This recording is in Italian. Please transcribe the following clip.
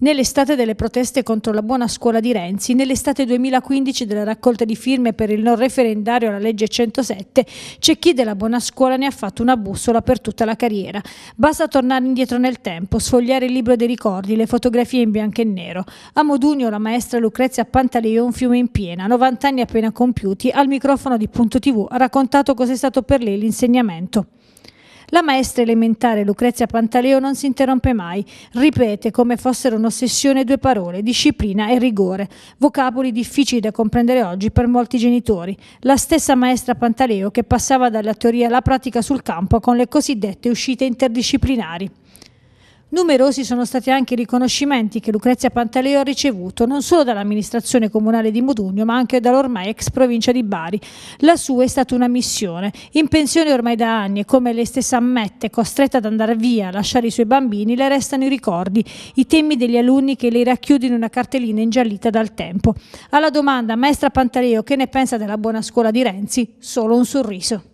nell'estate delle proteste contro la buona scuola di Renzi, nell'estate 2015 della raccolta di firme per il non referendario alla legge 107, c'è chi della buona scuola ne ha fatto una bussola per tutta la carriera. Basta tornare indietro nel tempo, sfogliare il libro dei ricordi, le fotografie in bianco e nero. A Modugno la maestra Lucrezia un fiume in piena, 90 anni appena compiuti, al microfono di Punto TV ha raccontato cos'è stato per lei l'insegnamento. La maestra elementare Lucrezia Pantaleo non si interrompe mai, ripete come fossero un'ossessione due parole, disciplina e rigore, vocaboli difficili da comprendere oggi per molti genitori. La stessa maestra Pantaleo che passava dalla teoria alla pratica sul campo con le cosiddette uscite interdisciplinari. Numerosi sono stati anche i riconoscimenti che Lucrezia Pantaleo ha ricevuto non solo dall'amministrazione comunale di Modugno ma anche dall'ormai ex provincia di Bari. La sua è stata una missione. In pensione ormai da anni e come lei stessa ammette, costretta ad andare via, a lasciare i suoi bambini, le restano i ricordi, i temi degli alunni che lei racchiude in una cartellina ingiallita dal tempo. Alla domanda, maestra Pantaleo, che ne pensa della buona scuola di Renzi? Solo un sorriso.